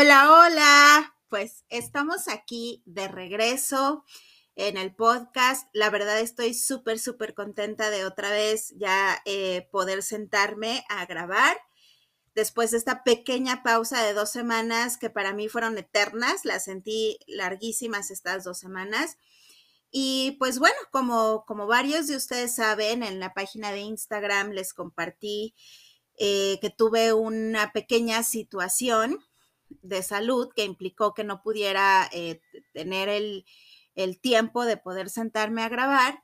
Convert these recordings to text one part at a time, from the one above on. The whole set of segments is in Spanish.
Hola, hola. Pues estamos aquí de regreso en el podcast. La verdad estoy súper, súper contenta de otra vez ya eh, poder sentarme a grabar después de esta pequeña pausa de dos semanas que para mí fueron eternas. Las sentí larguísimas estas dos semanas. Y pues bueno, como, como varios de ustedes saben, en la página de Instagram les compartí eh, que tuve una pequeña situación de salud que implicó que no pudiera eh, tener el, tiempo de poder sentarme a grabar.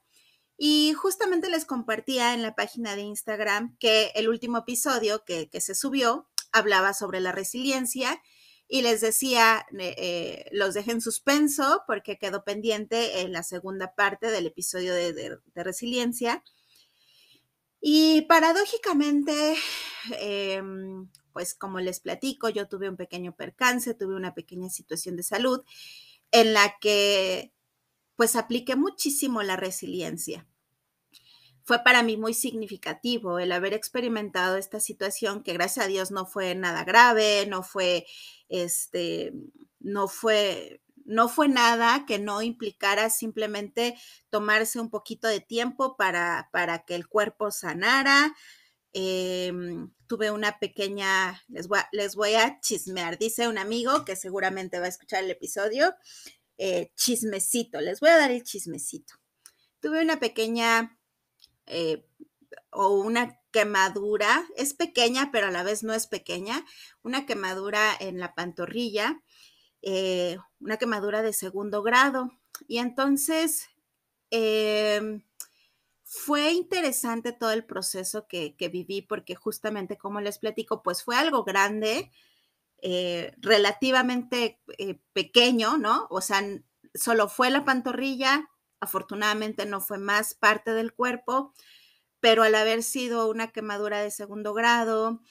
Y justamente les compartía en la página de Instagram que el último episodio que, se subió hablaba sobre la resiliencia y les decía, eh, eh, los dejé en suspenso porque quedó pendiente en la segunda parte del episodio de, resiliencia. Y paradójicamente, em, pues como les platico, yo tuve un pequeño percance, tuve una pequeña situación de salud en la que pues apliqué muchísimo la resiliencia. Fue para mí muy significativo el haber experimentado esta situación que gracias a Dios no fue nada grave, no fue este no fue no fue nada que no implicara simplemente tomarse un poquito de tiempo para, para que el cuerpo sanara, em, tuve una pequeña, les voy, a, les voy a chismear, dice un amigo que seguramente va a escuchar el episodio, eh, chismecito, les voy a dar el chismecito. Tuve una pequeña eh, o una quemadura, es pequeña pero a la vez no es pequeña, una quemadura en la pantorrilla, eh, una quemadura de segundo grado. Y entonces, em, fue interesante todo el proceso que, viví porque justamente como les platico, pues fue algo grande, eh, relativamente eh, pequeño, ¿no? O sea, solo fue la pantorrilla, afortunadamente no fue más parte del cuerpo, pero al haber sido una quemadura de segundo grado,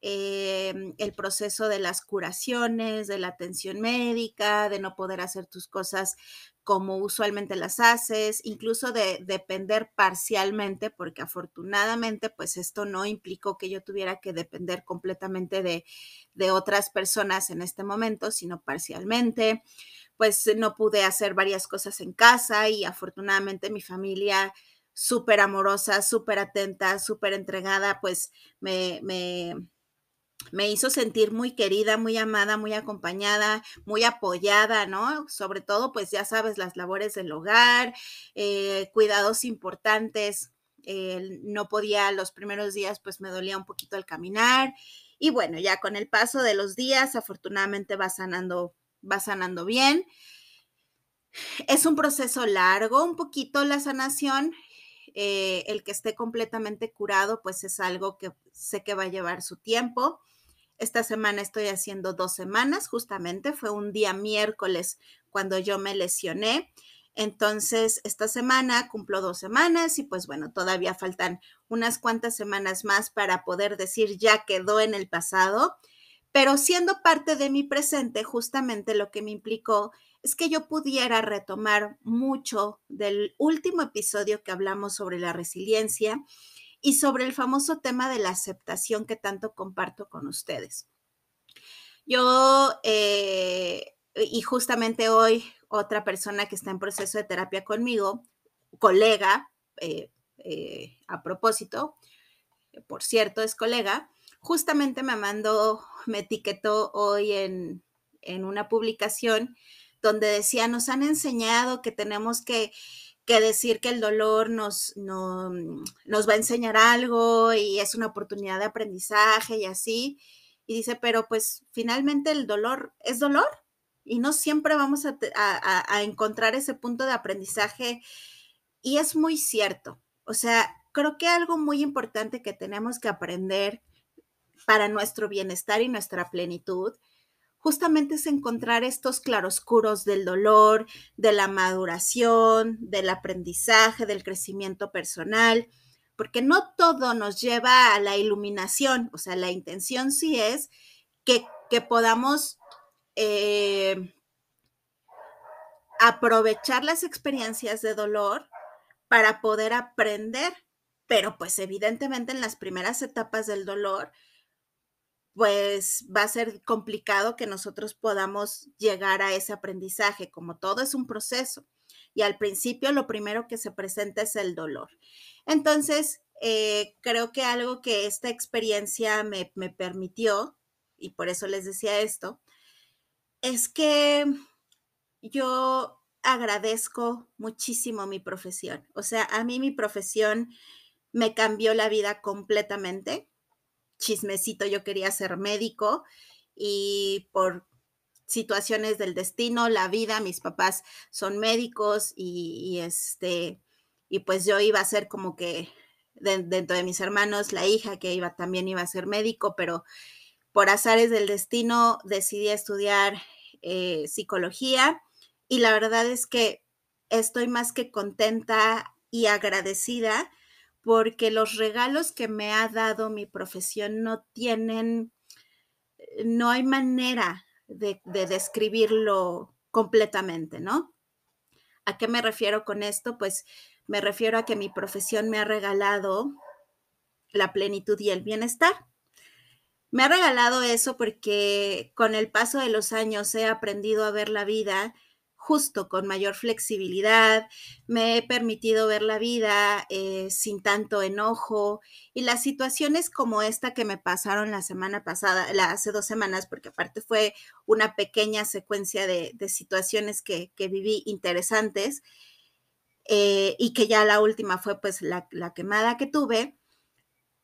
em, el proceso de las curaciones, de la atención médica, de no poder hacer tus cosas como usualmente las haces, incluso de depender parcialmente, porque afortunadamente pues esto no implicó que yo tuviera que depender completamente de, de otras personas en este momento, sino parcialmente. Pues no pude hacer varias cosas en casa y afortunadamente mi familia súper amorosa, súper atenta, súper entregada, pues me me hizo sentir muy querida, muy amada, muy acompañada, muy apoyada, ¿no? Sobre todo, pues ya sabes, las labores del hogar, eh, cuidados importantes. no podía los primeros días, pues me dolía un poquito al caminar. Y bueno, ya con el paso de los días, afortunadamente va sanando, va sanando bien. Es un proceso largo, un poquito la sanación, eh, el que esté completamente curado, pues es algo que sé que va a llevar su tiempo. Esta semana estoy haciendo dos semanas, justamente fue un día miércoles cuando yo me lesioné. Entonces, esta semana cumplo dos semanas y pues bueno, todavía faltan unas cuantas semanas más para poder decir ya quedó en el pasado, pero siendo parte de mi presente, justamente lo que me implicó es que yo pudiera retomar mucho del último episodio que hablamos sobre la resiliencia y sobre el famoso tema de la aceptación que tanto comparto con ustedes. Yo, eh, y justamente hoy, otra persona que está en proceso de terapia conmigo, colega, eh, eh, a propósito, por cierto, es colega, justamente me mandó, me etiquetó hoy en, en una publicación donde decía, nos han enseñado que tenemos que, decir que el dolor mm, nos, va a enseñar algo y es una oportunidad de aprendizaje y así. Y dice, pero pues finalmente el dolor es dolor y no siempre vamos a, a encontrar ese punto de aprendizaje. Y es muy cierto. O sea, creo que algo muy importante que tenemos que aprender para nuestro bienestar y nuestra plenitud justamente es encontrar estos claroscuros del dolor, de la maduración, del aprendizaje, del crecimiento personal, porque no todo nos lleva a la iluminación, o sea, la intención sí es que, podamos eh, aprovechar las experiencias de dolor para poder aprender, pero pues evidentemente en las primeras etapas del dolor, pues va a ser complicado que nosotros podamos llegar a ese aprendizaje, como todo es un proceso. Y al principio lo primero que se presenta es el dolor. Entonces, eh, creo que algo que esta experiencia me, me permitió, y por eso les decía esto, es que yo agradezco muchísimo mi profesión. O sea, a mí mi profesión me cambió la vida completamente chismecito, yo quería ser médico y por situaciones del destino, la vida, mis papás son médicos y, este, y pues yo iba a ser como que dentro de mis hermanos, la hija que iba también iba a ser médico, pero por azares del destino decidí estudiar eh, psicología y la verdad es que estoy más que contenta y agradecida porque los regalos que me ha dado mi profesión no tienen, eh, no hay manera de, describirlo completamente, ¿no? ¿A qué me refiero con esto? Pues me refiero a que mi profesión me ha regalado la plenitud y el bienestar. Me ha regalado eso porque con el paso de los años he aprendido a ver la vida justo con mayor flexibilidad, me he permitido ver la vida eh, sin tanto enojo y las situaciones como esta que me pasaron la semana pasada, la, hace dos semanas, porque aparte fue una pequeña secuencia de, situaciones que, viví interesantes eh, y que ya la última fue pues la, quemada que tuve,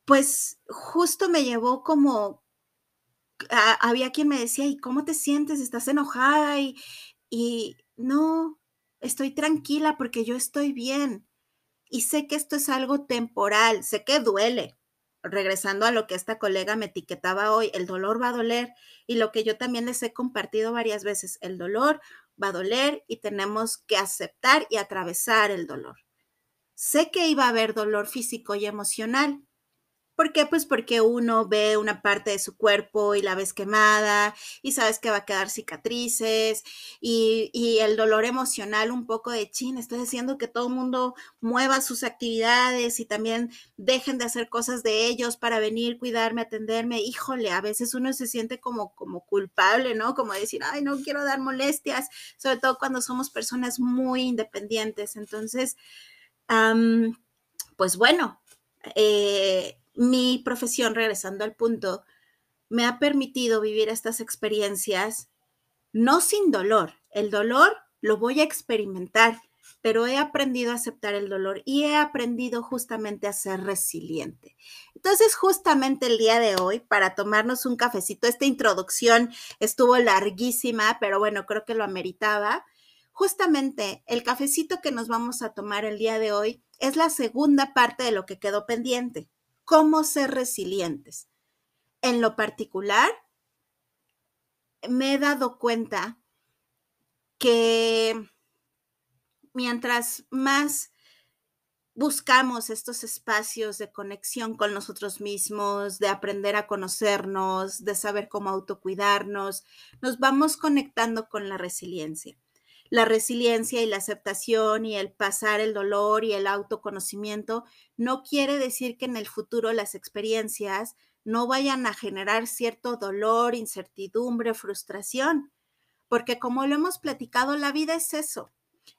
pues justo me llevó como... había quien me decía, ¿y cómo te sientes? ¿Estás enojada? y no, estoy tranquila porque yo estoy bien y sé que esto es algo temporal, sé que duele. Regresando a lo que esta colega me etiquetaba hoy, el dolor va a doler y lo que yo también les he compartido varias veces, el dolor va a doler y tenemos que aceptar y atravesar el dolor. Sé que iba a haber dolor físico y emocional, ¿Por qué? Pues porque uno ve una parte de su cuerpo y la ves quemada y sabes que va a quedar cicatrices y, el dolor emocional un poco de chin, estás diciendo que todo el mundo mueva sus actividades y también dejen de hacer cosas de ellos para venir, cuidarme, atenderme. Híjole, a veces uno se siente como, como culpable, ¿no? Como decir, ay, no quiero dar molestias, sobre todo cuando somos personas muy independientes. Entonces, pues bueno, eh, mi profesión, regresando al punto, me ha permitido vivir estas experiencias no sin dolor. El dolor lo voy a experimentar, pero he aprendido a aceptar el dolor y he aprendido justamente a ser resiliente. Entonces, justamente el día de hoy, para tomarnos un cafecito, esta introducción estuvo larguísima, pero bueno, creo que lo ameritaba. Justamente el cafecito que nos vamos a tomar el día de hoy es la segunda parte de lo que quedó pendiente cómo ser resilientes. En lo particular, me he dado cuenta que mientras más buscamos estos espacios de conexión con nosotros mismos, de aprender a conocernos, de saber cómo autocuidarnos, nos vamos conectando con la resiliencia la resiliencia y la aceptación y el pasar el dolor y el autoconocimiento no quiere decir que en el futuro las experiencias no vayan a generar cierto dolor, incertidumbre, frustración, porque como lo hemos platicado, la vida es eso.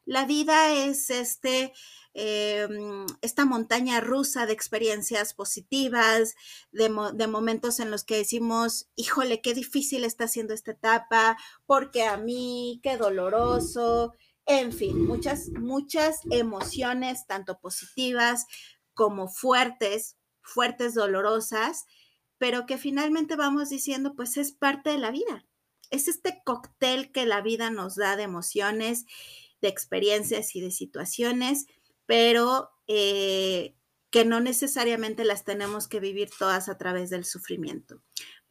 La vida es este eh, mm, esta montaña rusa de experiencias positivas, de, de, momentos en los que decimos, híjole, qué difícil está siendo esta etapa, porque a mí, qué doloroso, en fin, muchas, muchas emociones, tanto positivas como fuertes, fuertes, dolorosas, pero que finalmente vamos diciendo, pues es parte de la vida. Es este cóctel que la vida nos da de emociones, de experiencias y de situaciones pero eh, que no necesariamente las tenemos que vivir todas a través del sufrimiento.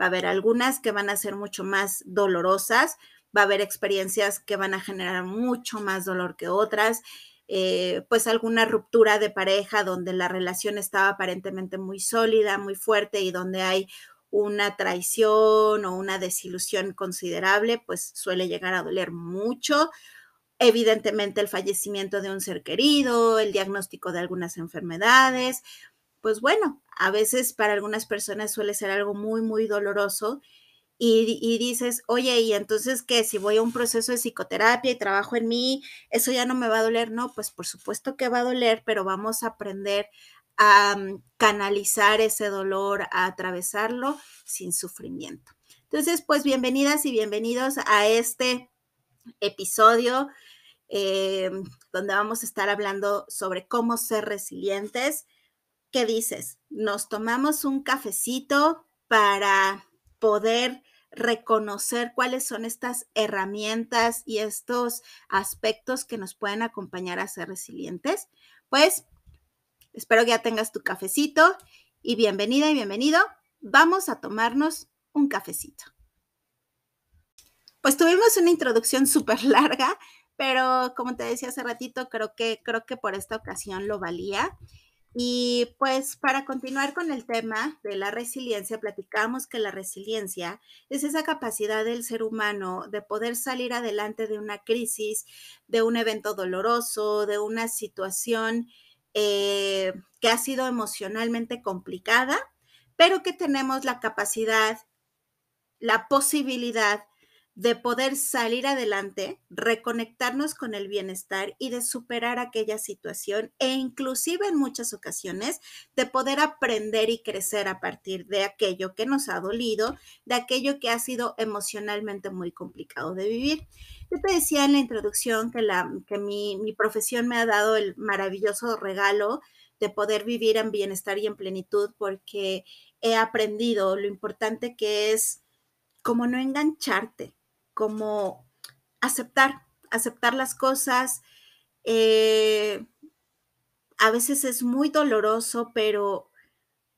Va a haber algunas que van a ser mucho más dolorosas, va a haber experiencias que van a generar mucho más dolor que otras, eh, pues alguna ruptura de pareja donde la relación estaba aparentemente muy sólida, muy fuerte y donde hay una traición o una desilusión considerable, pues suele llegar a doler mucho evidentemente el fallecimiento de un ser querido, el diagnóstico de algunas enfermedades. Pues bueno, a veces para algunas personas suele ser algo muy, muy doloroso y, dices, oye, ¿y entonces qué? Si voy a un proceso de psicoterapia y trabajo en mí, ¿eso ya no me va a doler? No, pues por supuesto que va a doler, pero vamos a aprender a mm, canalizar ese dolor, a atravesarlo sin sufrimiento. Entonces, pues bienvenidas y bienvenidos a este episodio eh, donde vamos a estar hablando sobre cómo ser resilientes. ¿Qué dices? Nos tomamos un cafecito para poder reconocer cuáles son estas herramientas y estos aspectos que nos pueden acompañar a ser resilientes. Pues espero que ya tengas tu cafecito y bienvenida y bienvenido. Vamos a tomarnos un cafecito. Pues tuvimos una introducción súper larga, pero como te decía hace ratito, creo que, creo que por esta ocasión lo valía. Y pues para continuar con el tema de la resiliencia, platicamos que la resiliencia es esa capacidad del ser humano de poder salir adelante de una crisis, de un evento doloroso, de una situación eh, que ha sido emocionalmente complicada, pero que tenemos la capacidad, la posibilidad de poder salir adelante, reconectarnos con el bienestar y de superar aquella situación e inclusive en muchas ocasiones de poder aprender y crecer a partir de aquello que nos ha dolido, de aquello que ha sido emocionalmente muy complicado de vivir. Yo te decía en la introducción que, la, que mi, mi profesión me ha dado el maravilloso regalo de poder vivir en bienestar y en plenitud porque he aprendido lo importante que es como no engancharte como aceptar, aceptar las cosas. Eh, a veces es muy doloroso, pero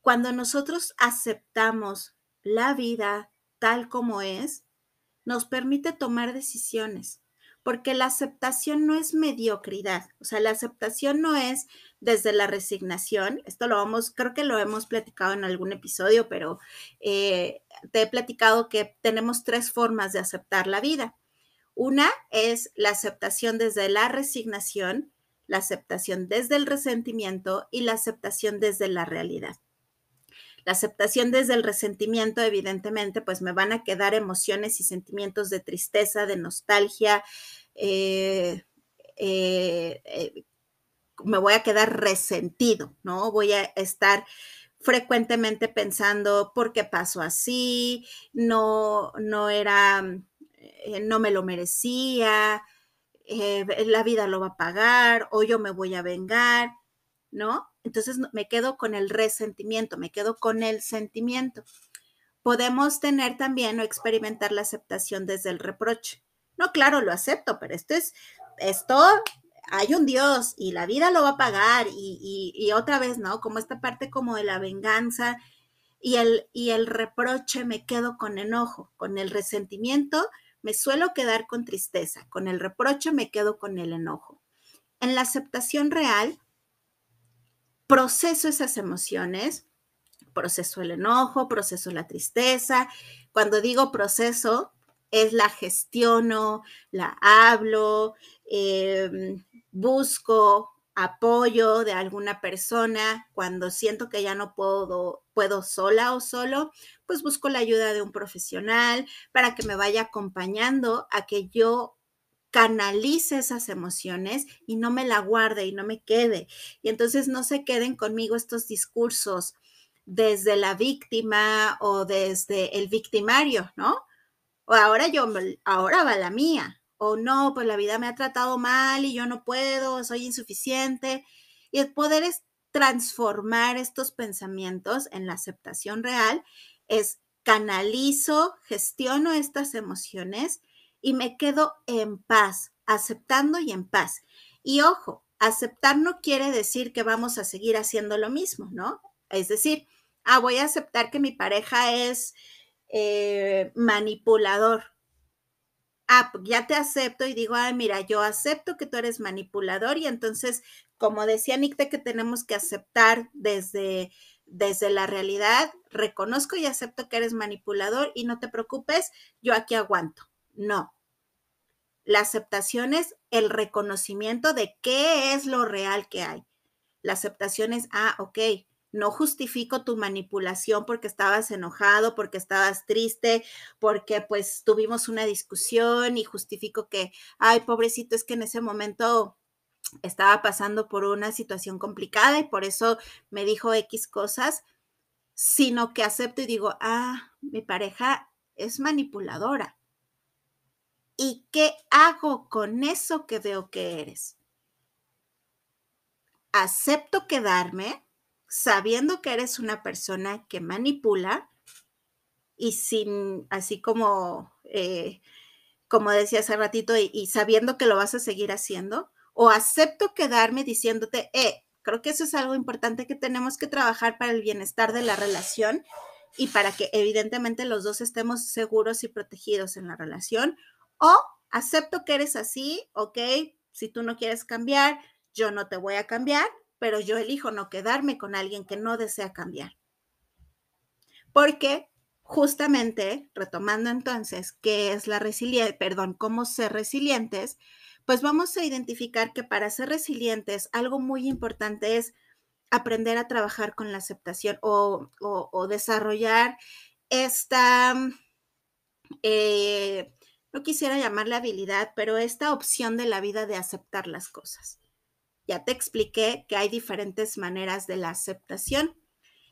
cuando nosotros aceptamos la vida tal como es, nos permite tomar decisiones porque la aceptación no es mediocridad, o sea, la aceptación no es desde la resignación, esto lo vamos, creo que lo hemos platicado en algún episodio, pero eh, te he platicado que tenemos tres formas de aceptar la vida. Una es la aceptación desde la resignación, la aceptación desde el resentimiento y la aceptación desde la realidad. La aceptación desde el resentimiento, evidentemente, pues me van a quedar emociones y sentimientos de tristeza, de nostalgia. Eh, eh, eh, me voy a quedar resentido, ¿no? Voy a estar frecuentemente pensando por qué pasó así, no, no era, no me lo merecía, la vida lo va a pagar o yo me voy a vengar. ¿no? Entonces me quedo con el resentimiento, me quedo con el sentimiento. Podemos tener también o experimentar la aceptación desde el reproche. No, claro, lo acepto, pero esto es, esto hay un Dios y la vida lo va a pagar y, otra vez, ¿no? Como esta parte como de la venganza y el, y el reproche, me quedo con enojo, con el resentimiento, me suelo quedar con tristeza, con el reproche me quedo con el enojo. En la aceptación real, proceso esas emociones, proceso el enojo, proceso la tristeza. Cuando digo proceso, es la gestiono, la hablo, em, busco apoyo de alguna persona, cuando siento que ya no puedo, puedo sola o solo, pues busco la ayuda de un profesional para que me vaya acompañando a que yo canalice esas emociones y no me la guarde y no me quede. Y entonces no se queden conmigo estos discursos desde la víctima o desde el victimario, ¿no? O ahora yo, ahora va la mía. O no, pues la vida me ha tratado mal y yo no puedo, soy insuficiente. Y el poder es transformar estos pensamientos en la aceptación real, es canalizo, gestiono estas emociones y me quedo en paz, aceptando y en paz. Y ojo, aceptar no quiere decir que vamos a seguir haciendo lo mismo, ¿no? Es decir, ah, voy a aceptar que mi pareja es eh, manipulador. Ah, pues, ya te acepto y digo, ah, mira, yo acepto que tú eres manipulador y entonces, como decía Nicte, que tenemos que aceptar desde, desde la realidad, reconozco y acepto que eres manipulador y no te preocupes, yo aquí aguanto. No. La aceptación es el reconocimiento de qué es lo real que hay. La aceptación es, ah, ok, no justifico tu manipulación porque estabas enojado, porque estabas triste, porque pues tuvimos una discusión y justifico que, ay, pobrecito, es que en ese momento estaba pasando por una situación complicada y por eso me dijo X cosas, sino que acepto y digo, ah, mi pareja es manipuladora. ¿Y qué hago con eso que veo que eres? ¿Acepto quedarme sabiendo que eres una persona que manipula y sin, así como, eh, como decía hace ratito, y, y, sabiendo que lo vas a seguir haciendo? ¿O acepto quedarme diciéndote, eh, creo que eso es algo importante que tenemos que trabajar para el bienestar de la relación y para que evidentemente los dos estemos seguros y protegidos en la relación? O acepto que eres así, ok, si tú no quieres cambiar, yo no te voy a cambiar, pero yo elijo no quedarme con alguien que no desea cambiar. Porque justamente, retomando entonces qué es la resiliencia, perdón, cómo ser resilientes, pues vamos a identificar que para ser resilientes algo muy importante es aprender a trabajar con la aceptación o, desarrollar esta... Eh, no quisiera la habilidad, pero esta opción de la vida de aceptar las cosas. Ya te expliqué que hay diferentes maneras de la aceptación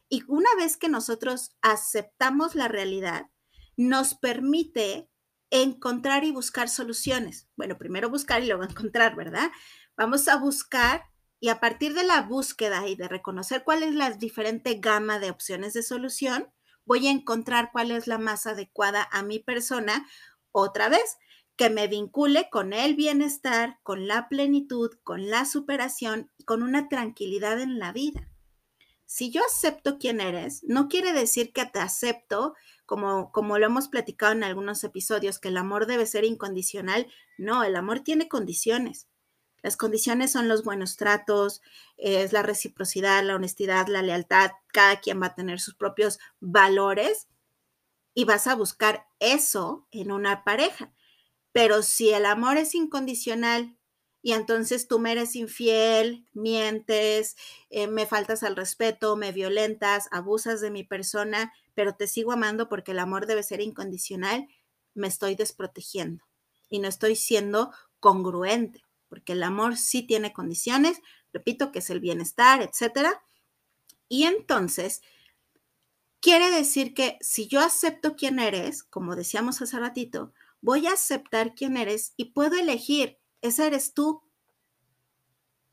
y una vez que nosotros aceptamos la realidad, nos permite encontrar y buscar soluciones. Bueno, primero buscar y luego encontrar, ¿verdad? Vamos a buscar y a partir de la búsqueda y de reconocer cuál es la diferente gama de opciones de solución, voy a encontrar cuál es la más adecuada a mi persona otra vez, que me vincule con el bienestar, con la plenitud, con la superación con una tranquilidad en la vida. Si yo acepto quién eres, no quiere decir que te acepto, como, como lo hemos platicado en algunos episodios, que el amor debe ser incondicional. No, el amor tiene condiciones. Las condiciones son los buenos tratos, es la reciprocidad, la honestidad, la lealtad. Cada quien va a tener sus propios valores y vas a buscar eso en una pareja. Pero si el amor es incondicional y entonces tú me eres infiel, mientes, eh, me faltas al respeto, me violentas, abusas de mi persona, pero te sigo amando porque el amor debe ser incondicional, me estoy desprotegiendo y no estoy siendo congruente, porque el amor sí tiene condiciones, repito que es el bienestar, etcétera. Y entonces Quiere decir que si yo acepto quién eres, como decíamos hace ratito, voy a aceptar quién eres y puedo elegir, esa eres tú.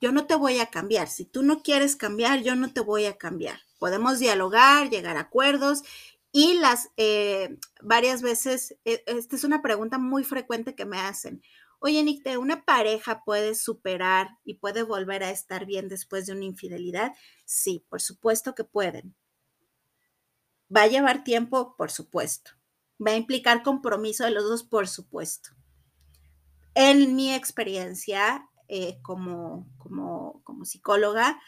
Yo no te voy a cambiar. Si tú no quieres cambiar, yo no te voy a cambiar. Podemos dialogar, llegar a acuerdos y las eh, varias veces, eh, esta es una pregunta muy frecuente que me hacen. Oye, Nicte, ¿una pareja puede superar y puede volver a estar bien después de una infidelidad? Sí, por supuesto que pueden. Va a llevar tiempo, por supuesto. Va a implicar compromiso de los dos, por supuesto. En mi experiencia eh, como, como, psicóloga,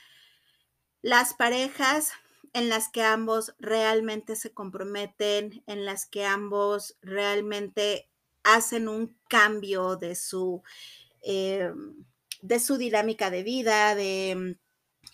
las parejas en las que ambos realmente se comprometen, en las que ambos realmente hacen un cambio de su, eh, de su dinámica de vida, de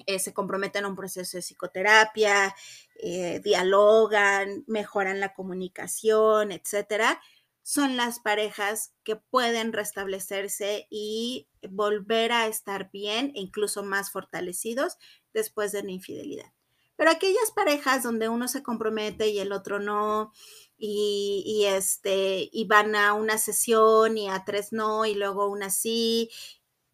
eh, se comprometen a un proceso de psicoterapia, eh, dialogan, mejoran la comunicación, etcétera, son las parejas que pueden restablecerse y volver a estar bien e incluso más fortalecidos después de una infidelidad. Pero aquellas parejas donde uno se compromete y el otro no, y, y, este, y van a una sesión y a tres no, y luego una sí,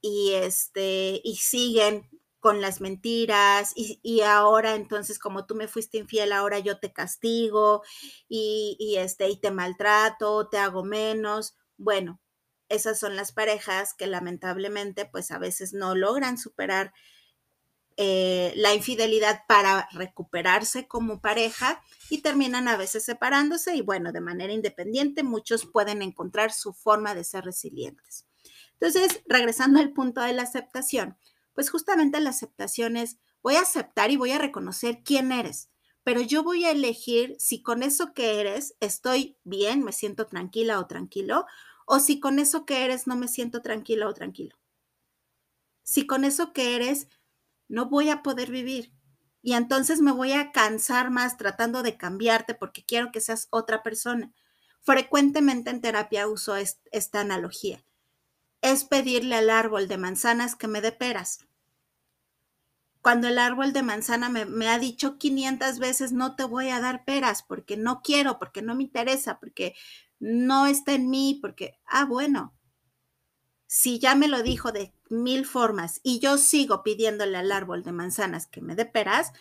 y este, y siguen con las mentiras y, ahora entonces como tú me fuiste infiel, ahora yo te castigo y, este, y te maltrato, te hago menos. Bueno, esas son las parejas que lamentablemente pues a veces no logran superar eh, la infidelidad para recuperarse como pareja y terminan a veces separándose y bueno, de manera independiente muchos pueden encontrar su forma de ser resilientes. Entonces, regresando al punto de la aceptación, pues justamente la aceptación es, voy a aceptar y voy a reconocer quién eres, pero yo voy a elegir si con eso que eres estoy bien, me siento tranquila o tranquilo, o si con eso que eres no me siento tranquila o tranquilo. Si con eso que eres no voy a poder vivir y entonces me voy a cansar más tratando de cambiarte porque quiero que seas otra persona. Frecuentemente en terapia uso esta analogía es pedirle al árbol de manzanas que me dé peras. Cuando el árbol de manzana me, ha dicho 500 veces, no te voy a dar peras porque no quiero, porque no me interesa, porque no está en mí, porque, ah, bueno, si ya me lo dijo de mil formas y yo sigo pidiéndole al árbol de manzanas que me dé peras,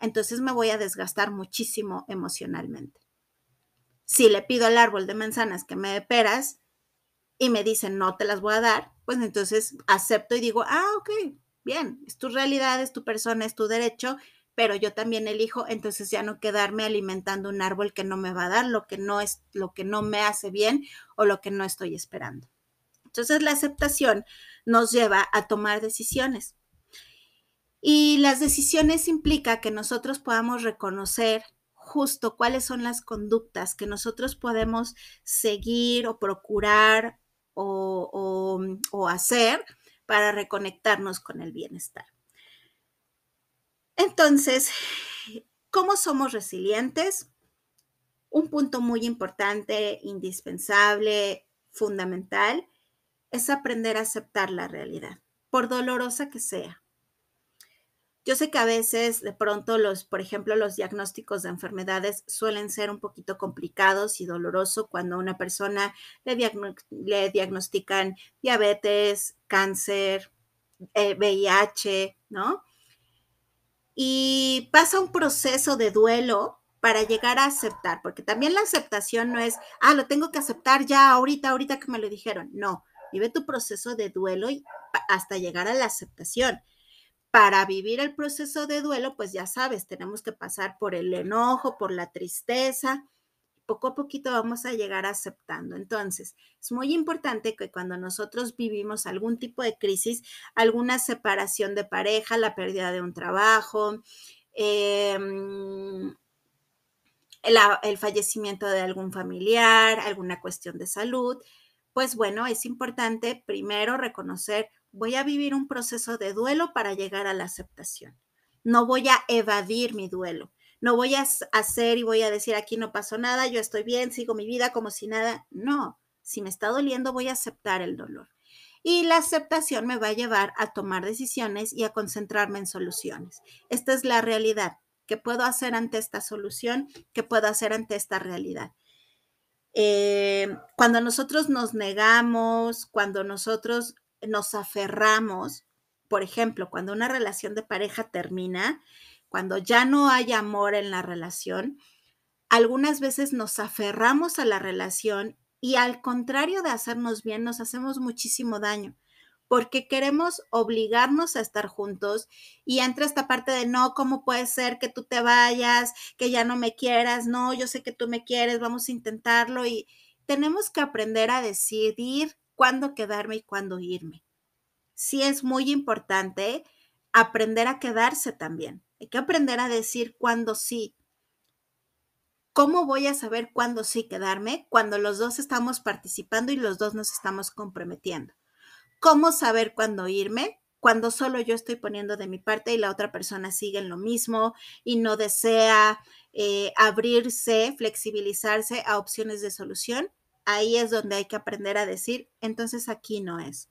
entonces me voy a desgastar muchísimo emocionalmente. Si le pido al árbol de manzanas que me dé peras, y me dicen, no te las voy a dar, pues entonces acepto y digo, ah, ok, bien, es tu realidad, es tu persona, es tu derecho, pero yo también elijo entonces ya no quedarme alimentando un árbol que no me va a dar lo que no es lo que no me hace bien o lo que no estoy esperando. Entonces la aceptación nos lleva a tomar decisiones. Y las decisiones implica que nosotros podamos reconocer justo cuáles son las conductas que nosotros podemos seguir o procurar Mm, o, hacer para reconectarnos con el bienestar. Entonces, ¿cómo somos resilientes? Un punto muy importante, indispensable, fundamental, es aprender a aceptar la realidad, por dolorosa que sea. Yo sé que a veces de pronto los, por ejemplo, los diagnósticos de enfermedades suelen ser un poquito complicados y dolorosos cuando a una persona le, le diagnostican diabetes, cáncer, VIH, eh, ¿no? Y pasa un proceso de duelo para llegar a aceptar, porque también la aceptación no es, ah, lo tengo que aceptar ya ahorita, ahorita que me lo dijeron. No, vive tu proceso de duelo hasta llegar a la aceptación para vivir el proceso de duelo, pues ya sabes, tenemos que pasar por el enojo, por la tristeza. Poco a poquito vamos a llegar aceptando. Entonces, es muy importante que cuando nosotros vivimos algún tipo de crisis, alguna separación de pareja, la pérdida de un trabajo, em, el fallecimiento de algún familiar, alguna cuestión de salud, pues bueno, es importante primero reconocer voy a vivir un proceso de duelo para llegar a la aceptación. No voy a evadir mi duelo. No voy a hacer y voy a decir aquí no pasó nada, yo estoy bien, sigo mi vida como si nada. No, si me está doliendo voy a aceptar el dolor. Y la aceptación me va a llevar a tomar decisiones y a concentrarme en soluciones. Esta es la realidad. ¿Qué puedo hacer ante esta solución? ¿Qué puedo hacer ante esta realidad? Eh, cuando nosotros nos negamos, cuando nosotros nos aferramos, por ejemplo, cuando una relación de pareja termina, cuando ya no hay amor en la relación, algunas veces nos aferramos a la relación y al contrario de hacernos bien, nos hacemos muchísimo daño porque queremos obligarnos a estar juntos y entra esta parte de no, ¿cómo puede ser que tú te vayas, que ya no me quieras? No, yo sé que tú me quieres, vamos a intentarlo y tenemos que aprender a decidir cuándo quedarme y cuándo irme. Sí es muy importante aprender a quedarse también. Hay que aprender a decir cuándo sí. ¿Cómo voy a saber cuándo sí quedarme cuando los dos estamos participando y los dos nos estamos comprometiendo? ¿Cómo saber cuándo irme cuando solo yo estoy poniendo de mi parte y la otra persona sigue en lo mismo y no desea eh, abrirse, flexibilizarse a opciones de solución? ahí es donde hay que aprender a decir, entonces aquí no es.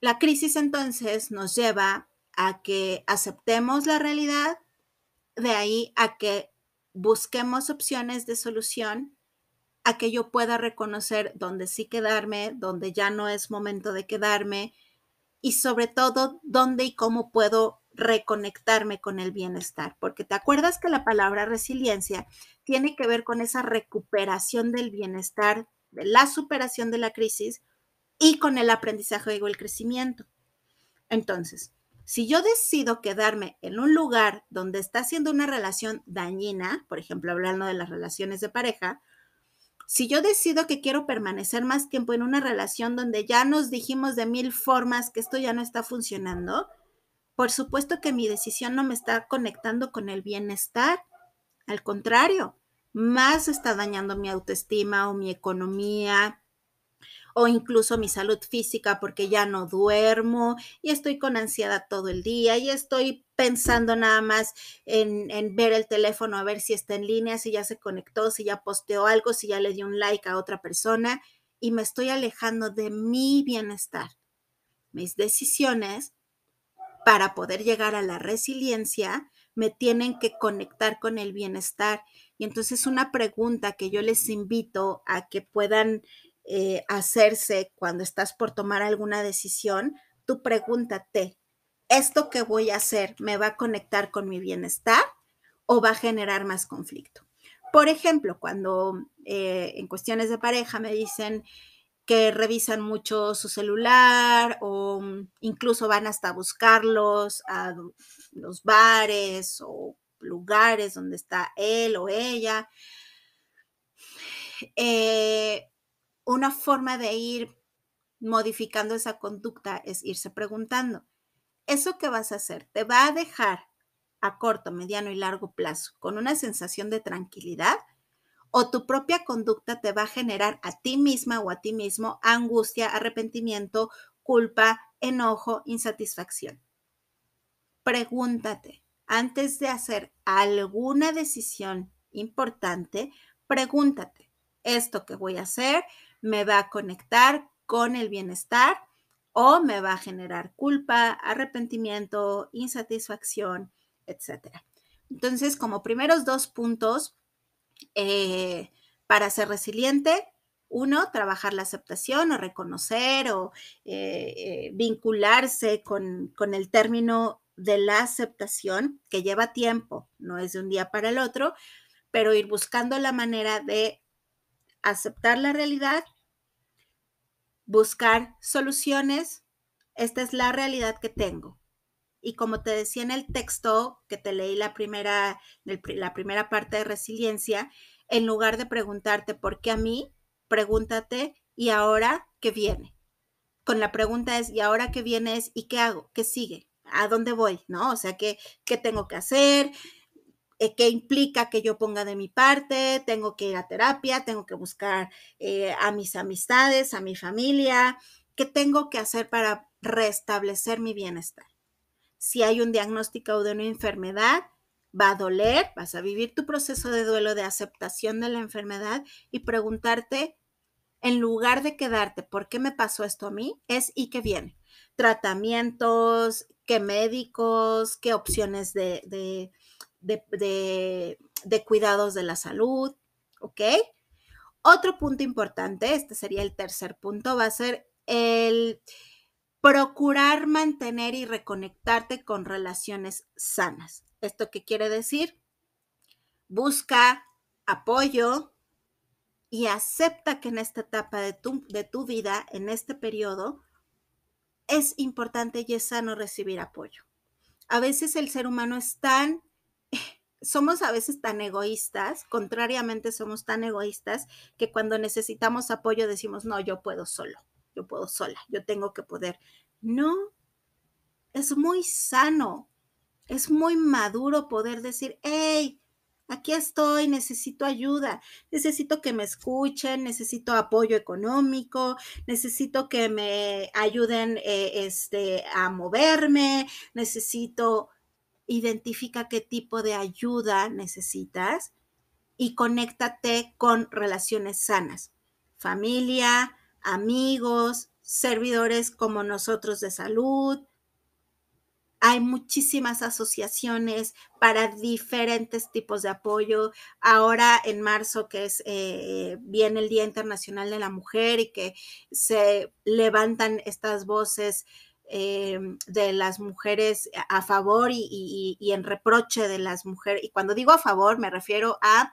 La crisis entonces nos lleva a que aceptemos la realidad, de ahí a que busquemos opciones de solución, a que yo pueda reconocer dónde sí quedarme, dónde ya no es momento de quedarme y sobre todo dónde y cómo puedo reconectarme con el bienestar, porque te acuerdas que la palabra resiliencia tiene que ver con esa recuperación del bienestar, de la superación de la crisis y con el aprendizaje o el crecimiento. Entonces, si yo decido quedarme en un lugar donde está haciendo una relación dañina, por ejemplo, hablando de las relaciones de pareja, si yo decido que quiero permanecer más tiempo en una relación donde ya nos dijimos de mil formas que esto ya no está funcionando, por supuesto que mi decisión no me está conectando con el bienestar. Al contrario, más está dañando mi autoestima o mi economía o incluso mi salud física porque ya no duermo y estoy con ansiedad todo el día y estoy pensando nada más en, ver el teléfono a ver si está en línea, si ya se conectó, si ya posteó algo, si ya le dio un like a otra persona y me estoy alejando de mi bienestar. Mis decisiones para poder llegar a la resiliencia, me tienen que conectar con el bienestar. Y entonces una pregunta que yo les invito a que puedan eh, hacerse cuando estás por tomar alguna decisión, tú pregúntate, ¿esto que voy a hacer me va a conectar con mi bienestar o va a generar más conflicto? Por ejemplo, cuando eh, en cuestiones de pareja me dicen, que revisan mucho su celular o mm, incluso van hasta buscarlos a los bares o lugares donde está él o ella. Eh, una forma de ir modificando esa conducta es irse preguntando, ¿eso qué vas a hacer? ¿Te va a dejar a corto, mediano y largo plazo con una sensación de tranquilidad o tu propia conducta te va a generar a ti misma o a ti mismo angustia, arrepentimiento, culpa, enojo, insatisfacción. Pregúntate, antes de hacer alguna decisión importante, pregúntate, ¿esto que voy a hacer me va a conectar con el bienestar o me va a generar culpa, arrepentimiento, insatisfacción, etcétera? Entonces, como primeros dos puntos, eh, para ser resiliente, uno, trabajar la aceptación o reconocer o eh, eh, vincularse con, con, el término de la aceptación, que lleva tiempo, no es de un día para el otro, pero ir buscando la manera de aceptar la realidad, buscar soluciones, esta es la realidad que tengo. Y como te decía en el texto que te leí la primera, la primera parte de resiliencia, en lugar de preguntarte por qué a mí, pregúntate y ahora qué viene. Con la pregunta es y ahora qué viene es y qué hago, qué sigue, a dónde voy, ¿no? O sea, qué, qué tengo que hacer, eh, qué implica que yo ponga de mi parte, tengo que ir a terapia, tengo que buscar eh, a mis amistades, a mi familia, qué tengo que hacer para restablecer mi bienestar si hay un diagnóstico de una enfermedad, va a doler, vas a vivir tu proceso de duelo, de aceptación de la enfermedad y preguntarte, en lugar de quedarte, ¿por qué me pasó esto a mí? Es y qué viene. Tratamientos, qué médicos, qué opciones de, de cuidados de la salud, ¿ok? Otro punto importante, este sería el tercer punto, va a ser el procurar mantener y reconectarte con relaciones sanas. ¿Esto qué quiere decir? Busca apoyo y acepta que en esta etapa de tu, de tu vida, en este periodo, es importante y es sano recibir apoyo. A veces el ser humano es tan, somos a veces tan egoístas, contrariamente somos tan egoístas que cuando necesitamos apoyo decimos, no, yo puedo solo yo puedo sola, yo tengo que poder. No, es muy sano, es muy maduro poder decir, hey, aquí estoy, necesito ayuda, necesito que me escuchen, necesito apoyo económico, necesito que me ayuden eh, este, a moverme, necesito, identifica qué tipo de ayuda necesitas y conéctate con relaciones sanas, familia, amigos, servidores como nosotros de salud. Hay muchísimas asociaciones para diferentes tipos de apoyo. Ahora en marzo, que es eh, viene el Día Internacional de la Mujer y que se levantan estas voces eh, de las mujeres a favor y en reproche de las mujeres. Y cuando digo a favor, me refiero a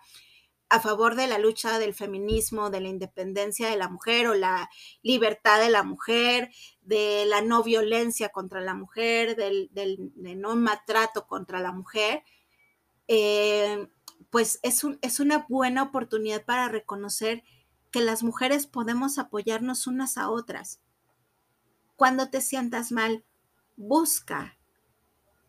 a favor de la lucha del feminismo, de la independencia de la mujer o la libertad de la mujer, de la no violencia contra la mujer, del, no maltrato contra la mujer, eh, pues es, es una buena oportunidad para reconocer que las mujeres podemos apoyarnos unas a otras. Cuando te sientas mal, busca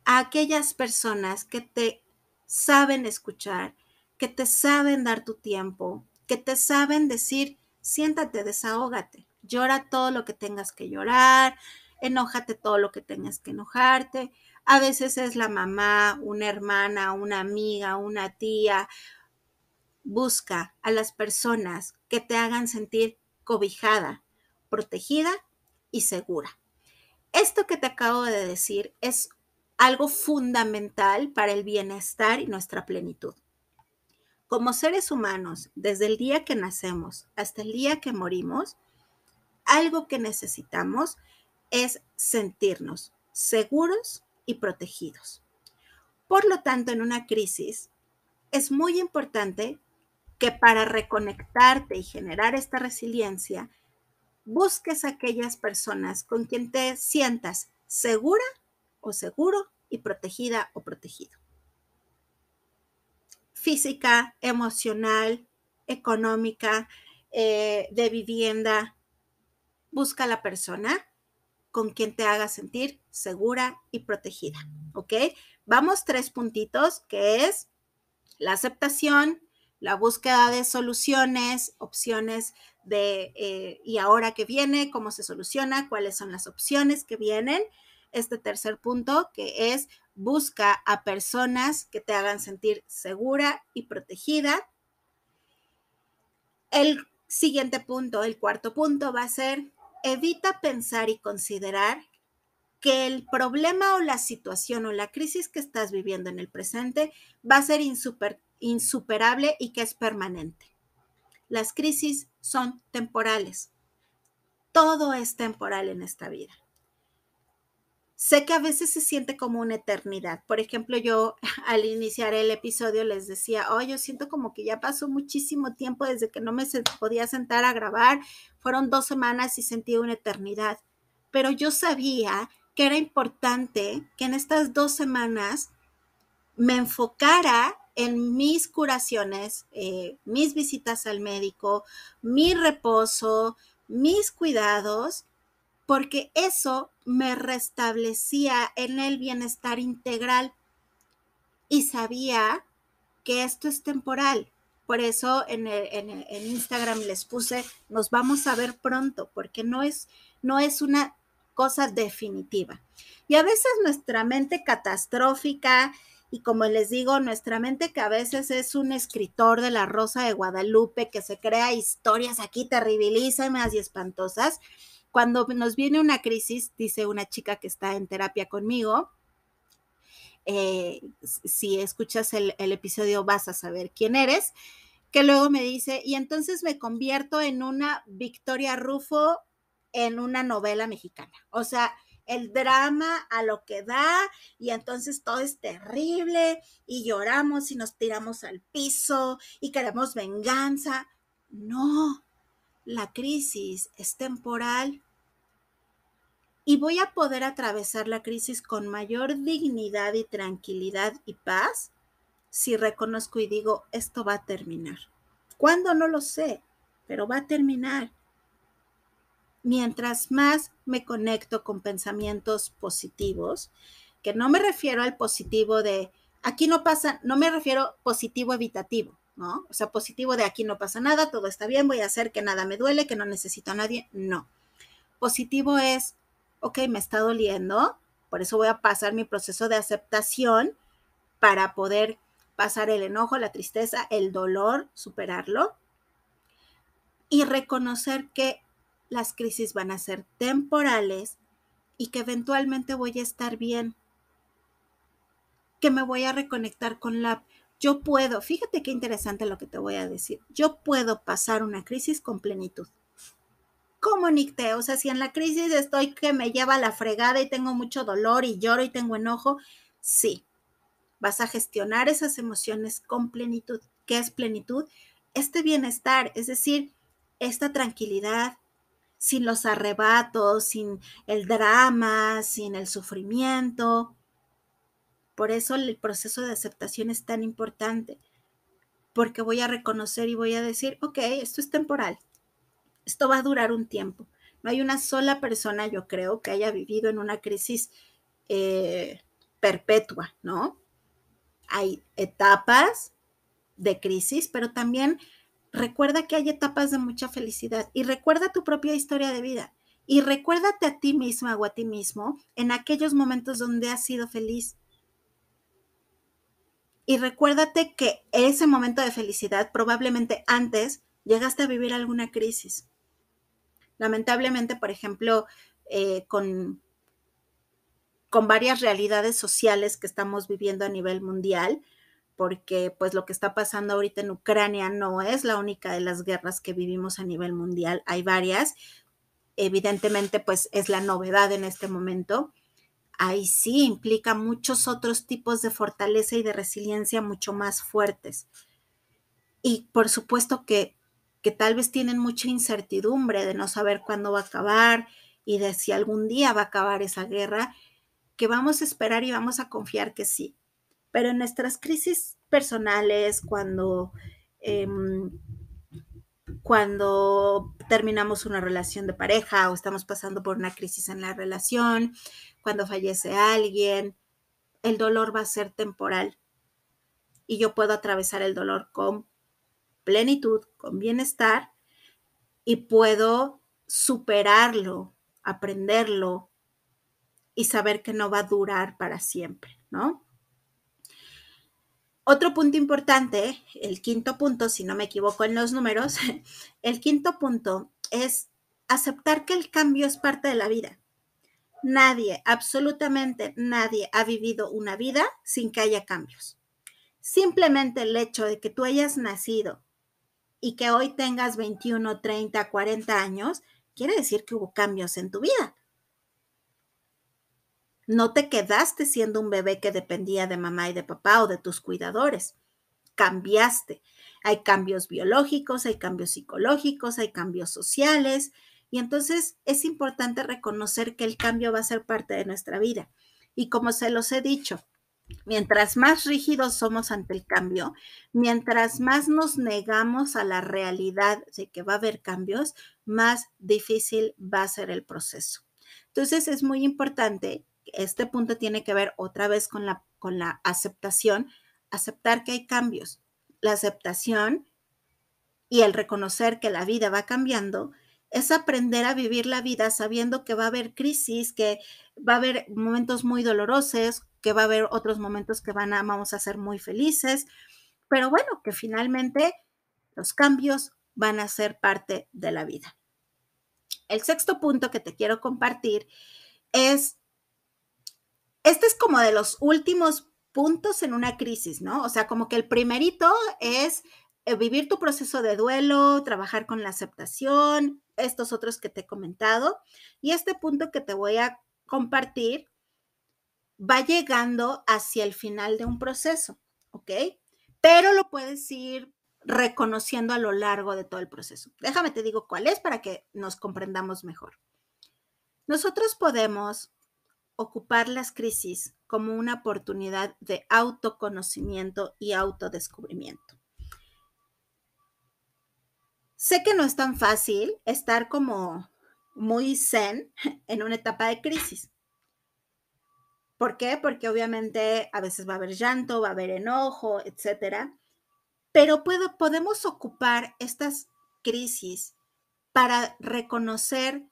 a aquellas personas que te saben escuchar, que te saben dar tu tiempo, que te saben decir, siéntate, desahógate, llora todo lo que tengas que llorar, enójate todo lo que tengas que enojarte. A veces es la mamá, una hermana, una amiga, una tía. Busca a las personas que te hagan sentir cobijada, protegida y segura. Esto que te acabo de decir es algo fundamental para el bienestar y nuestra plenitud como seres humanos, desde el día que nacemos hasta el día que morimos, algo que necesitamos es sentirnos seguros y protegidos. Por lo tanto, en una crisis es muy importante que para reconectarte y generar esta resiliencia, busques aquellas personas con quien te sientas segura o seguro y protegida o protegido física, emocional, económica, eh, de vivienda. Busca la persona con quien te haga sentir segura y protegida, ¿ok? Vamos tres puntitos, que es la aceptación, la búsqueda de soluciones, opciones de, eh, y ahora que viene, cómo se soluciona, cuáles son las opciones que vienen. Este tercer punto, que es busca a personas que te hagan sentir segura y protegida. El siguiente punto, el cuarto punto, va a ser evita pensar y considerar que el problema o la situación o la crisis que estás viviendo en el presente va a ser insuperable y que es permanente. Las crisis son temporales. Todo es temporal en esta vida. Sé que a veces se siente como una eternidad. Por ejemplo, yo al iniciar el episodio les decía, oh, yo siento como que ya pasó muchísimo tiempo desde que no me podía sentar a grabar. Fueron dos semanas y sentí una eternidad. Pero yo sabía que era importante que en estas dos semanas me enfocara en mis curaciones, eh, mis visitas al médico, mi reposo, mis cuidados, porque eso me restablecía en el bienestar integral y sabía que esto es temporal. Por eso en, el, en, Instagram les puse, nos vamos a ver pronto, porque no es, no es una cosa definitiva. Y a veces nuestra mente catastrófica, y como les digo, nuestra mente que a veces es un escritor de la Rosa de Guadalupe que se crea historias aquí terribilísimas y espantosas, cuando nos viene una crisis, dice una chica que está en terapia conmigo, eh, si escuchas el episodio vas a saber quién eres, que luego me dice, y entonces me convierto en una Victoria Rufo en una novela mexicana. O sea, el drama a lo que da y entonces todo es terrible y lloramos y nos tiramos al piso y queremos venganza. No, la crisis es temporal y voy a poder atravesar la crisis con mayor dignidad y tranquilidad y paz si reconozco y digo, esto va a terminar. ¿Cuándo? No lo sé, pero va a terminar. Mientras más me conecto con pensamientos positivos, que no me refiero al positivo de, aquí no pasa, no me refiero positivo evitativo, ¿no? O sea, positivo de aquí no pasa nada, todo está bien, voy a hacer que nada me duele, que no necesito a nadie, no. Positivo es ok, me está doliendo, por eso voy a pasar mi proceso de aceptación para poder pasar el enojo, la tristeza, el dolor, superarlo y reconocer que las crisis van a ser temporales y que eventualmente voy a estar bien, que me voy a reconectar con la... Yo puedo, fíjate qué interesante lo que te voy a decir, yo puedo pasar una crisis con plenitud como o sea, si en la crisis estoy que me lleva la fregada y tengo mucho dolor y lloro y tengo enojo, sí, vas a gestionar esas emociones con plenitud. ¿Qué es plenitud? Este bienestar, es decir, esta tranquilidad, sin los arrebatos, sin el drama, sin el sufrimiento. Por eso el proceso de aceptación es tan importante, porque voy a reconocer y voy a decir, ok, esto es temporal, esto va a durar un tiempo. No hay una sola persona, yo creo, que haya vivido en una crisis eh, perpetua, ¿no? Hay etapas de crisis, pero también recuerda que hay etapas de mucha felicidad y recuerda tu propia historia de vida y recuérdate a ti misma o a ti mismo en aquellos momentos donde has sido feliz. Y recuérdate que ese momento de felicidad probablemente antes llegaste a vivir alguna crisis. Lamentablemente, por ejemplo, eh, con, con varias realidades sociales que estamos viviendo a nivel mundial, porque pues lo que está pasando ahorita en Ucrania no es la única de las guerras que vivimos a nivel mundial, hay varias. Evidentemente, pues es la novedad en este momento. Ahí sí implica muchos otros tipos de fortaleza y de resiliencia mucho más fuertes. Y por supuesto que que tal vez tienen mucha incertidumbre de no saber cuándo va a acabar y de si algún día va a acabar esa guerra, que vamos a esperar y vamos a confiar que sí. Pero en nuestras crisis personales, cuando, em, cuando terminamos una relación de pareja o estamos pasando por una crisis en la relación, cuando fallece alguien, el dolor va a ser temporal y yo puedo atravesar el dolor con plenitud, con bienestar, y puedo superarlo, aprenderlo y saber que no va a durar para siempre, ¿no? Otro punto importante, el quinto punto, si no me equivoco en los números, el quinto punto es aceptar que el cambio es parte de la vida. Nadie, absolutamente nadie ha vivido una vida sin que haya cambios. Simplemente el hecho de que tú hayas nacido y que hoy tengas 21, 30, 40 años, quiere decir que hubo cambios en tu vida. No te quedaste siendo un bebé que dependía de mamá y de papá o de tus cuidadores. Cambiaste. Hay cambios biológicos, hay cambios psicológicos, hay cambios sociales. Y entonces es importante reconocer que el cambio va a ser parte de nuestra vida. Y como se los he dicho, Mientras más rígidos somos ante el cambio, mientras más nos negamos a la realidad de que va a haber cambios, más difícil va a ser el proceso. Entonces es muy importante, este punto tiene que ver otra vez con la, con la aceptación, aceptar que hay cambios. La aceptación y el reconocer que la vida va cambiando es aprender a vivir la vida sabiendo que va a haber crisis, que va a haber momentos muy dolorosos, que va a haber otros momentos que van a, vamos a ser muy felices, pero bueno, que finalmente los cambios van a ser parte de la vida. El sexto punto que te quiero compartir es, este es como de los últimos puntos en una crisis, ¿no? O sea, como que el primerito es eh, vivir tu proceso de duelo, trabajar con la aceptación, estos otros que te he comentado. Y este punto que te voy a compartir va llegando hacia el final de un proceso, ¿ok? Pero lo puedes ir reconociendo a lo largo de todo el proceso. Déjame te digo cuál es para que nos comprendamos mejor. Nosotros podemos ocupar las crisis como una oportunidad de autoconocimiento y autodescubrimiento. Sé que no es tan fácil estar como muy zen en una etapa de crisis, ¿Por qué? Porque obviamente a veces va a haber llanto, va a haber enojo, etcétera. Pero puedo, podemos ocupar estas crisis para reconocer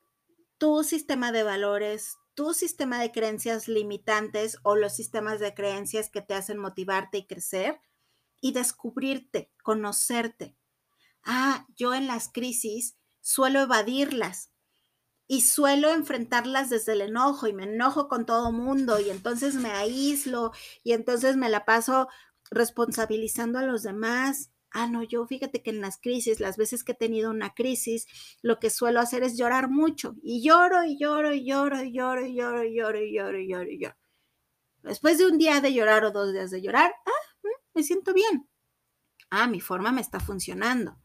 tu sistema de valores, tu sistema de creencias limitantes o los sistemas de creencias que te hacen motivarte y crecer y descubrirte, conocerte. Ah, yo en las crisis suelo evadirlas y suelo enfrentarlas desde el enojo y me enojo con todo mundo y entonces me aíslo y entonces me la paso responsabilizando a los demás. Ah, no, yo fíjate que en las crisis, las veces que he tenido una crisis, lo que suelo hacer es llorar mucho y lloro y lloro y lloro y lloro y lloro y lloro y lloro y lloro. Y lloro. Después de un día de llorar o dos días de llorar, ah, mm, me siento bien. Ah, mi forma me está funcionando.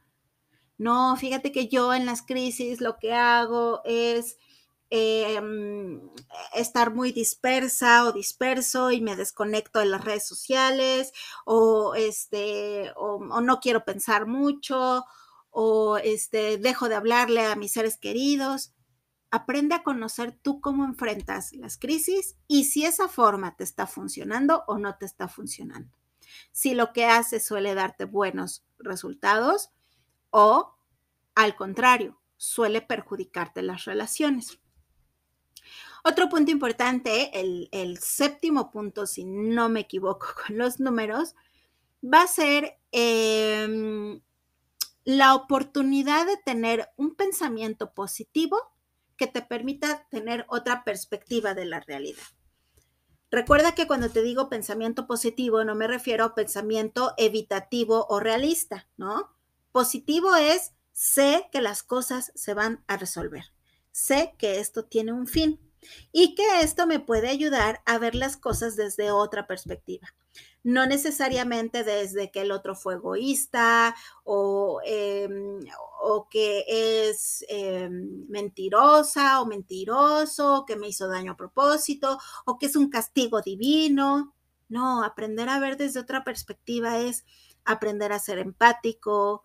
No, fíjate que yo en las crisis lo que hago es em, estar muy dispersa o disperso y me desconecto de las redes sociales o, este, o, no quiero pensar mucho o este, dejo de hablarle a mis seres queridos. Aprende a conocer tú cómo enfrentas las crisis y si esa forma te está funcionando o no te está funcionando. Si lo que haces suele darte buenos resultados, o al contrario, suele perjudicarte las relaciones. Otro punto importante, el, séptimo punto, si no me equivoco con los números, va a ser em, la oportunidad de tener un pensamiento positivo que te permita tener otra perspectiva de la realidad. Recuerda que cuando te digo pensamiento positivo, no me refiero a pensamiento evitativo o realista, ¿no? Positivo es, sé que las cosas se van a resolver, sé que esto tiene un fin y que esto me puede ayudar a ver las cosas desde otra perspectiva. No necesariamente desde que el otro fue egoísta o, em, que es em, mentirosa o mentiroso, que me hizo daño a propósito o que es un castigo divino. No, aprender a ver desde otra perspectiva es aprender a ser empático,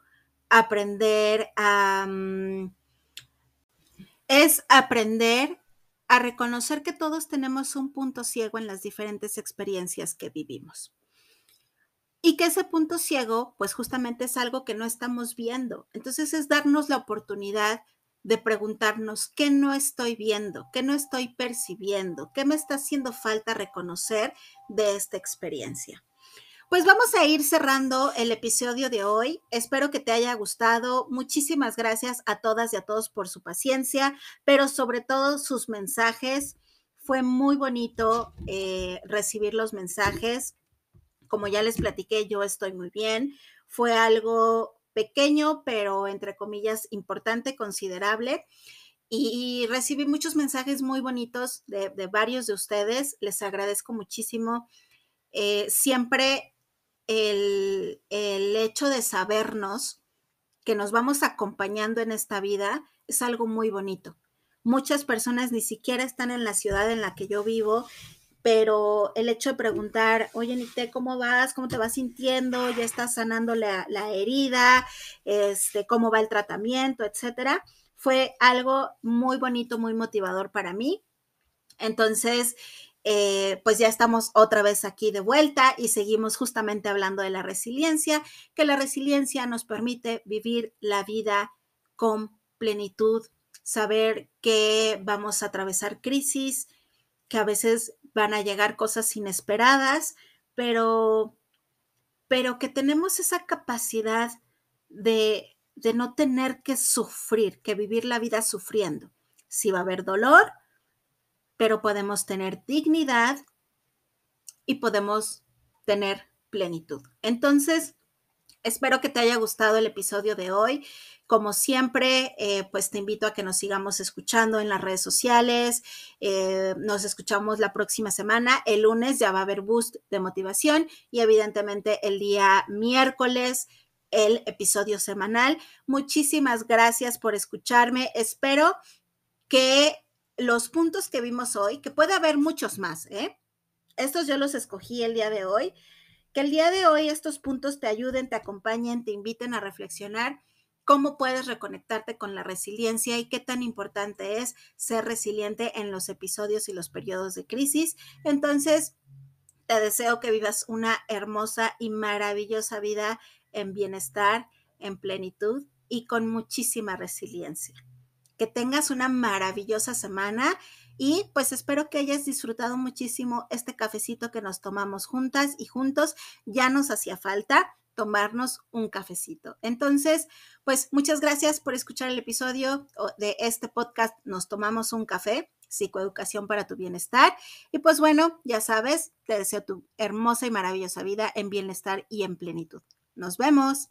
aprender a... Mm, es aprender a reconocer que todos tenemos un punto ciego en las diferentes experiencias que vivimos. Y que ese punto ciego, pues justamente es algo que no estamos viendo. Entonces es darnos la oportunidad de preguntarnos qué no estoy viendo, qué no estoy percibiendo, qué me está haciendo falta reconocer de esta experiencia. Pues vamos a ir cerrando el episodio de hoy. Espero que te haya gustado. Muchísimas gracias a todas y a todos por su paciencia, pero sobre todo sus mensajes. Fue muy bonito eh, recibir los mensajes. Como ya les platiqué, yo estoy muy bien. Fue algo pequeño, pero entre comillas importante, considerable. Y, recibí muchos mensajes muy bonitos de, varios de ustedes. Les agradezco muchísimo. Eh, siempre el, hecho de sabernos que nos vamos acompañando en esta vida es algo muy bonito. Muchas personas ni siquiera están en la ciudad en la que yo vivo, pero el hecho de preguntar, oye, Nite, ¿cómo vas? ¿Cómo te vas sintiendo? ¿Ya estás sanando la, la herida? Este, ¿Cómo va el tratamiento? Etcétera. Fue algo muy bonito, muy motivador para mí. Entonces, eh, pues ya estamos otra vez aquí de vuelta y seguimos justamente hablando de la resiliencia, que la resiliencia nos permite vivir la vida con plenitud, saber que vamos a atravesar crisis, que a veces van a llegar cosas inesperadas, pero, pero que tenemos esa capacidad de, de no tener que sufrir, que vivir la vida sufriendo. Si va a haber dolor, pero podemos tener dignidad y podemos tener plenitud. Entonces, espero que te haya gustado el episodio de hoy. Como siempre, eh, pues te invito a que nos sigamos escuchando en las redes sociales. Eh, nos escuchamos la próxima semana. El lunes ya va a haber boost de motivación y evidentemente el día miércoles el episodio semanal. Muchísimas gracias por escucharme. Espero que los puntos que vimos hoy, que puede haber muchos más, ¿eh? Estos yo los escogí el día de hoy. Que el día de hoy estos puntos te ayuden, te acompañen, te inviten a reflexionar cómo puedes reconectarte con la resiliencia y qué tan importante es ser resiliente en los episodios y los periodos de crisis. Entonces, te deseo que vivas una hermosa y maravillosa vida en bienestar, en plenitud y con muchísima resiliencia. Que tengas una maravillosa semana y pues espero que hayas disfrutado muchísimo este cafecito que nos tomamos juntas y juntos. Ya nos hacía falta tomarnos un cafecito. Entonces, pues muchas gracias por escuchar el episodio de este podcast Nos tomamos un café, psicoeducación para tu bienestar. Y pues bueno, ya sabes, te deseo tu hermosa y maravillosa vida en bienestar y en plenitud. Nos vemos.